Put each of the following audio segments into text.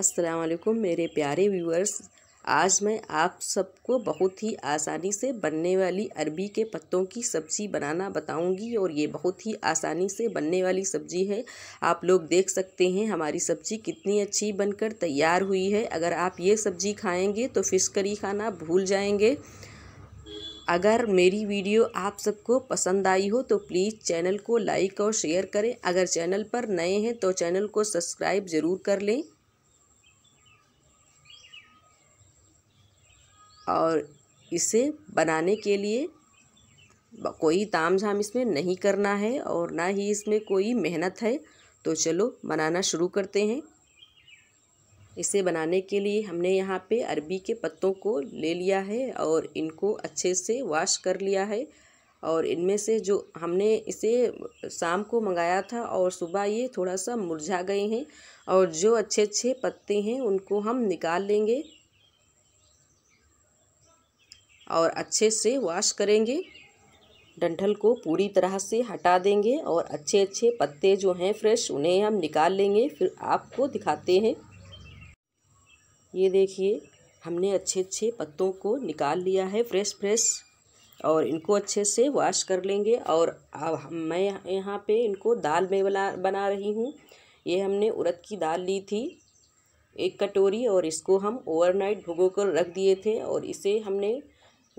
असलकुम मेरे प्यारे व्यूअर्स आज मैं आप सबको बहुत ही आसानी से बनने वाली अरबी के पत्तों की सब्ज़ी बनाना बताऊंगी और ये बहुत ही आसानी से बनने वाली सब्ज़ी है आप लोग देख सकते हैं हमारी सब्ज़ी कितनी अच्छी बनकर तैयार हुई है अगर आप ये सब्ज़ी खाएंगे तो फ़िश करी खाना भूल जाएंगे अगर मेरी वीडियो आप सबको पसंद आई हो तो प्लीज़ चैनल को लाइक और शेयर करें अगर चैनल पर नए हैं तो चैनल को सब्सक्राइब ज़रूर कर लें और इसे बनाने के लिए कोई ताम झाम इसमें नहीं करना है और ना ही इसमें कोई मेहनत है तो चलो बनाना शुरू करते हैं इसे बनाने के लिए हमने यहाँ पे अरबी के पत्तों को ले लिया है और इनको अच्छे से वॉश कर लिया है और इनमें से जो हमने इसे शाम को मंगाया था और सुबह ये थोड़ा सा मुरझा गए हैं और जो अच्छे अच्छे पत्ते हैं उनको हम निकाल लेंगे और अच्छे से वॉश करेंगे डंठल को पूरी तरह से हटा देंगे और अच्छे अच्छे पत्ते जो हैं फ्रेश उन्हें हम निकाल लेंगे फिर आपको दिखाते हैं ये देखिए हमने अच्छे अच्छे पत्तों को निकाल लिया है फ्रेश फ्रेश और इनको अच्छे से वॉश कर लेंगे और अब मैं यहाँ पे इनको दाल में बना बना रही हूँ ये हमने उड़द की दाल ली थी एक कटोरी और इसको हम ओवरनाइट भुगो कर रख दिए थे और इसे हमने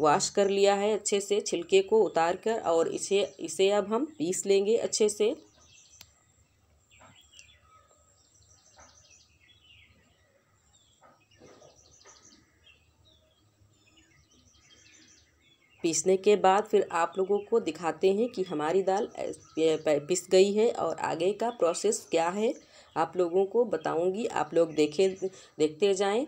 वॉश कर लिया है अच्छे से छिलके को उतार कर और इसे इसे अब हम पीस लेंगे अच्छे से पीसने के बाद फिर आप लोगों को दिखाते हैं कि हमारी दाल पिस गई है और आगे का प्रोसेस क्या है आप लोगों को बताऊंगी आप लोग देखें देखते जाएं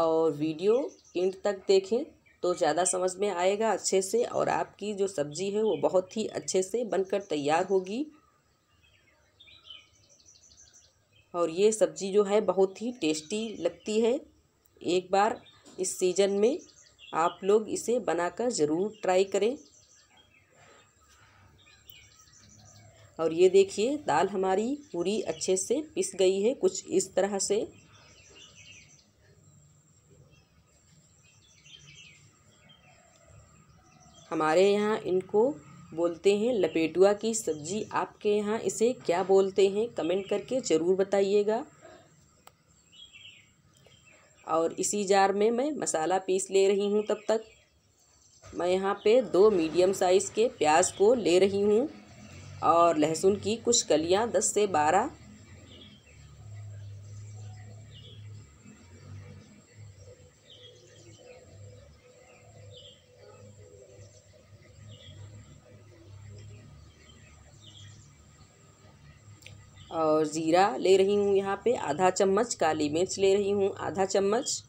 और वीडियो इंड तक देखें तो ज़्यादा समझ में आएगा अच्छे से और आपकी जो सब्ज़ी है वो बहुत ही अच्छे से बनकर तैयार होगी और ये सब्ज़ी जो है बहुत ही टेस्टी लगती है एक बार इस सीज़न में आप लोग इसे बनाकर ज़रूर ट्राई करें और ये देखिए दाल हमारी पूरी अच्छे से पिस गई है कुछ इस तरह से हमारे यहाँ इनको बोलते हैं लपेटुआ की सब्जी आपके यहाँ इसे क्या बोलते हैं कमेंट करके ज़रूर बताइएगा और इसी जार में मैं मसाला पीस ले रही हूँ तब तक मैं यहाँ पे दो मीडियम साइज़ के प्याज को ले रही हूँ और लहसुन की कुछ कलियाँ दस से बारह और ज़ीरा ले रही हूँ यहाँ पे आधा चम्मच काली मिर्च ले रही हूँ आधा चम्मच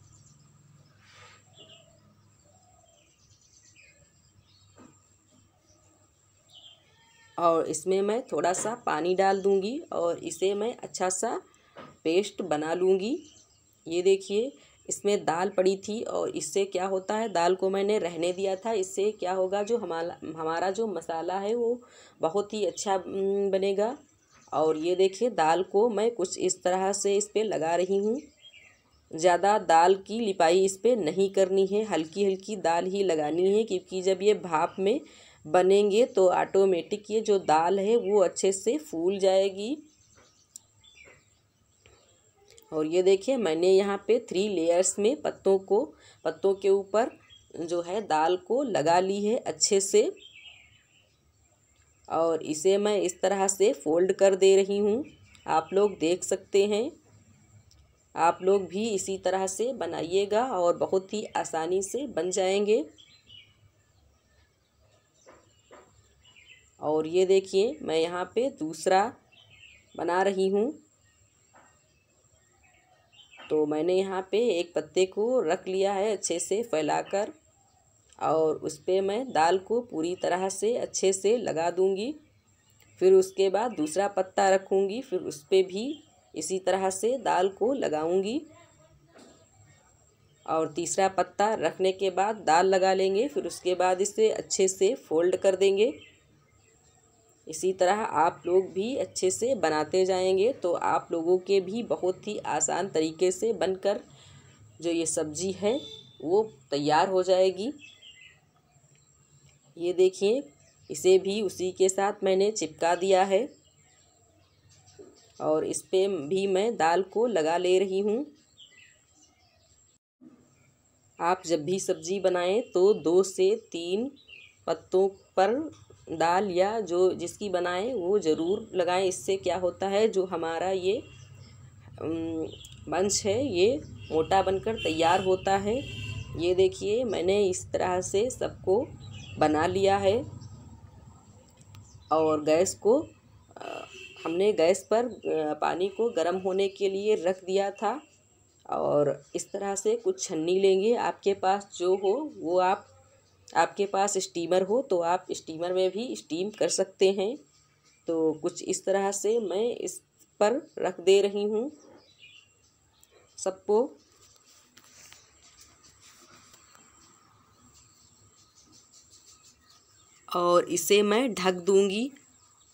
और इसमें मैं थोड़ा सा पानी डाल दूँगी और इसे मैं अच्छा सा पेस्ट बना लूँगी ये देखिए इसमें दाल पड़ी थी और इससे क्या होता है दाल को मैंने रहने दिया था इससे क्या होगा जो हमारा हमारा जो मसाला है वो बहुत ही अच्छा बनेगा और ये देखिए दाल को मैं कुछ इस तरह से इस पर लगा रही हूँ ज़्यादा दाल की लिपाई इस पर नहीं करनी है हल्की हल्की दाल ही लगानी है क्योंकि जब ये भाप में बनेंगे तो ऑटोमेटिक ये जो दाल है वो अच्छे से फूल जाएगी और ये देखिए मैंने यहाँ पे थ्री लेयर्स में पत्तों को पत्तों के ऊपर जो है दाल को लगा ली है अच्छे से और इसे मैं इस तरह से फोल्ड कर दे रही हूँ आप लोग देख सकते हैं आप लोग भी इसी तरह से बनाइएगा और बहुत ही आसानी से बन जाएंगे और ये देखिए मैं यहाँ पे दूसरा बना रही हूँ तो मैंने यहाँ पे एक पत्ते को रख लिया है अच्छे से फैलाकर और उस पर मैं दाल को पूरी तरह से अच्छे से लगा दूँगी फिर उसके बाद दूसरा पत्ता रखूँगी फिर उस पर भी इसी तरह से दाल को लगाऊँगी और तीसरा पत्ता रखने के बाद दाल लगा लेंगे फिर उसके बाद इसे अच्छे से फोल्ड कर देंगे इसी तरह आप लोग भी अच्छे से बनाते जाएंगे तो आप लोगों के भी बहुत ही आसान तरीके से बनकर जो ये सब्ज़ी है वो तैयार हो जाएगी ये देखिए इसे भी उसी के साथ मैंने चिपका दिया है और इस पर भी मैं दाल को लगा ले रही हूँ आप जब भी सब्ज़ी बनाएं तो दो से तीन पत्तों पर दाल या जो जिसकी बनाएं वो ज़रूर लगाएं इससे क्या होता है जो हमारा ये वंश है ये मोटा बनकर तैयार होता है ये देखिए मैंने इस तरह से सबको बना लिया है और गैस को हमने गैस पर पानी को गर्म होने के लिए रख दिया था और इस तरह से कुछ छन्नी लेंगे आपके पास जो हो वो आप आपके पास स्टीमर हो तो आप स्टीमर में भी स्टीम कर सकते हैं तो कुछ इस तरह से मैं इस पर रख दे रही हूँ सबको और इसे मैं ढक दूंगी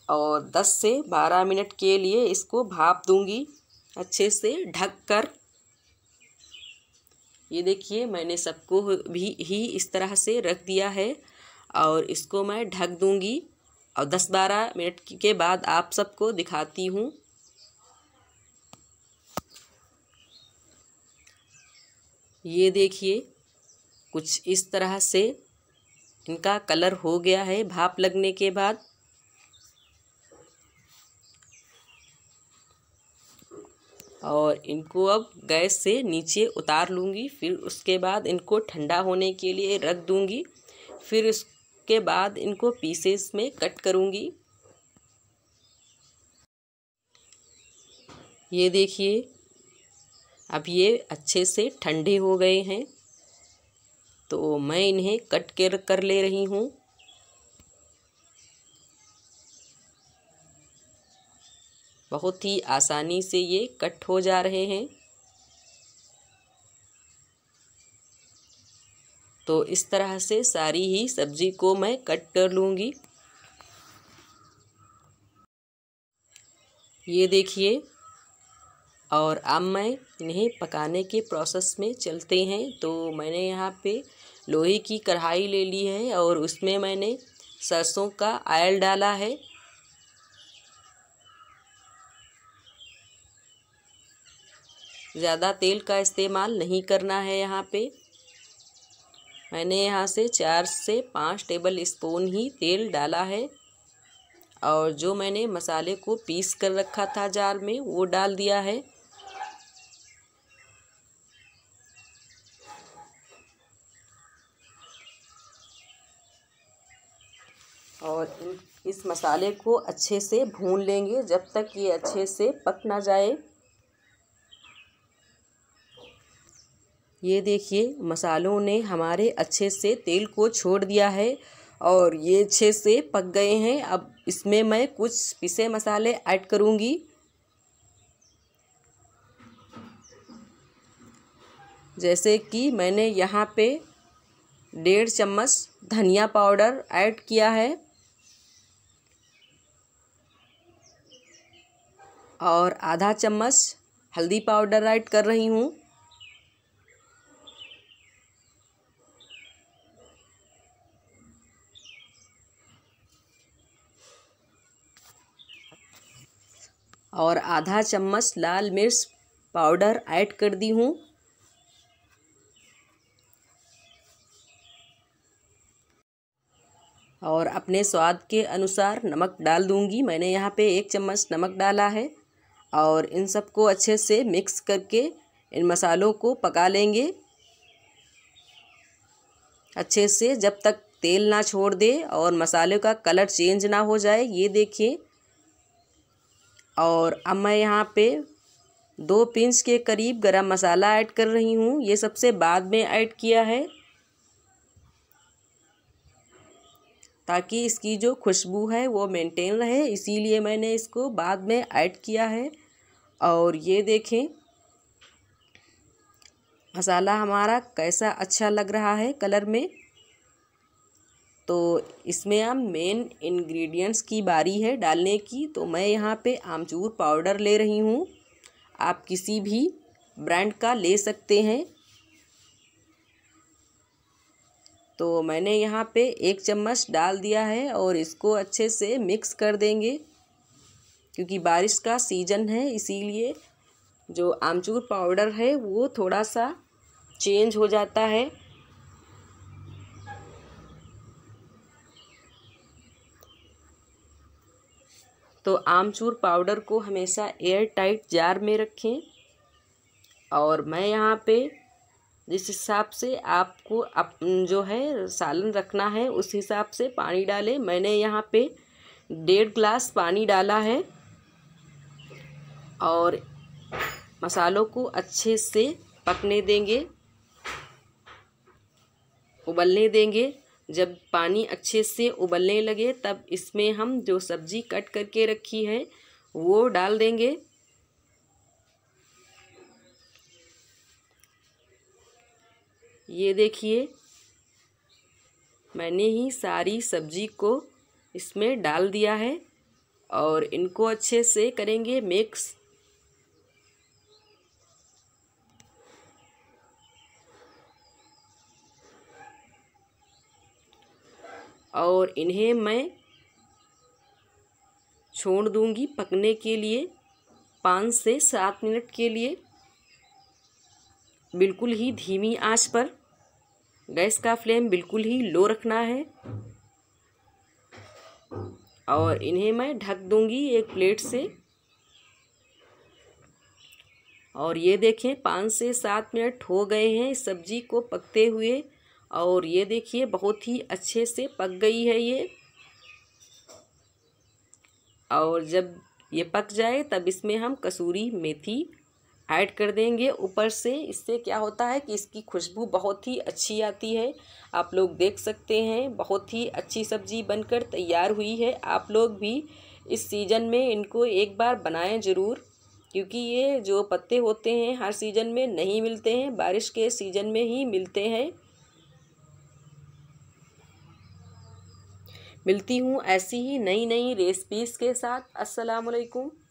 और दस से बारह मिनट के लिए इसको भाप दूंगी अच्छे से ढक कर ये देखिए मैंने सबको भी ही इस तरह से रख दिया है और इसको मैं ढक दूँगी और दस बारह मिनट के बाद आप सबको दिखाती हूँ ये देखिए कुछ इस तरह से इनका कलर हो गया है भाप लगने के बाद और इनको अब गैस से नीचे उतार लूँगी फिर उसके बाद इनको ठंडा होने के लिए रख दूँगी फिर उसके बाद इनको पीसेस में कट करूँगी ये देखिए अब ये अच्छे से ठंडे हो गए हैं तो मैं इन्हें कट कर कर ले रही हूँ बहुत ही आसानी से ये कट हो जा रहे हैं तो इस तरह से सारी ही सब्जी को मैं कट कर लूँगी ये देखिए और अब मैं इन्हें पकाने के प्रोसेस में चलते हैं तो मैंने यहाँ पे लोहे की कढ़ाई ले ली है और उसमें मैंने सरसों का आयल डाला है ज़्यादा तेल का इस्तेमाल नहीं करना है यहाँ पे मैंने यहाँ से चार से पाँच टेबल स्पून ही तेल डाला है और जो मैंने मसाले को पीस कर रखा था जाल में वो डाल दिया है इस मसाले को अच्छे से भून लेंगे जब तक ये अच्छे से पक ना जाए ये देखिए मसालों ने हमारे अच्छे से तेल को छोड़ दिया है और ये अच्छे से पक गए हैं अब इसमें मैं कुछ पिसे मसाले ऐड करूँगी जैसे कि मैंने यहाँ पे डेढ़ चम्मच धनिया पाउडर ऐड किया है और आधा चम्मच हल्दी पाउडर ऐड कर रही हूँ और आधा चम्मच लाल मिर्च पाउडर ऐड कर दी हूँ और अपने स्वाद के अनुसार नमक डाल दूंगी मैंने यहाँ पे एक चम्मच नमक डाला है और इन सबको अच्छे से मिक्स करके इन मसालों को पका लेंगे अच्छे से जब तक तेल ना छोड़ दे और मसाले का कलर चेंज ना हो जाए ये देखिए और अब मैं यहाँ पे दो पिंच के करीब गरम मसाला ऐड कर रही हूँ ये सबसे बाद में ऐड किया है ताकि इसकी जो खुशबू है वो मेंटेन रहे इसीलिए मैंने इसको बाद में ऐड किया है और ये देखें मसाला हमारा कैसा अच्छा लग रहा है कलर में तो इसमें हम मेन इंग्रेडिएंट्स की बारी है डालने की तो मैं यहाँ पे आमचूर पाउडर ले रही हूँ आप किसी भी ब्रांड का ले सकते हैं तो मैंने यहाँ पे एक चम्मच डाल दिया है और इसको अच्छे से मिक्स कर देंगे क्योंकि बारिश का सीज़न है इसीलिए जो आमचूर पाउडर है वो थोड़ा सा चेंज हो जाता है तो आमचूर पाउडर को हमेशा एयर टाइट जार में रखें और मैं यहाँ पे जिस हिसाब से आपको अप, जो है सालन रखना है उस हिसाब से पानी डालें मैंने यहाँ पे डेढ़ ग्लास पानी डाला है और मसालों को अच्छे से पकने देंगे उबलने देंगे जब पानी अच्छे से उबलने लगे तब इसमें हम जो सब्ज़ी कट करके रखी है वो डाल देंगे ये देखिए मैंने ही सारी सब्जी को इसमें डाल दिया है और इनको अच्छे से करेंगे मिक्स और इन्हें मैं छोड़ दूंगी पकने के लिए पाँच से सात मिनट के लिए बिल्कुल ही धीमी आंच पर गैस का फ्लेम बिल्कुल ही लो रखना है और इन्हें मैं ढक दूंगी एक प्लेट से और ये देखें पाँच से सात मिनट हो गए हैं इस सब्जी को पकते हुए और ये देखिए बहुत ही अच्छे से पक गई है ये और जब ये पक जाए तब इसमें हम कसूरी मेथी ऐड कर देंगे ऊपर से इससे क्या होता है कि इसकी खुशबू बहुत ही अच्छी आती है आप लोग देख सकते हैं बहुत ही अच्छी सब्ज़ी बनकर तैयार हुई है आप लोग भी इस सीज़न में इनको एक बार बनाएं ज़रूर क्योंकि ये जो पत्ते होते हैं हर सीज़न में नहीं मिलते हैं बारिश के सीज़न में ही मिलते हैं मिलती हूँ ऐसी ही नई नई रेसिपीज़ के साथ अस्सलाम वालेकुम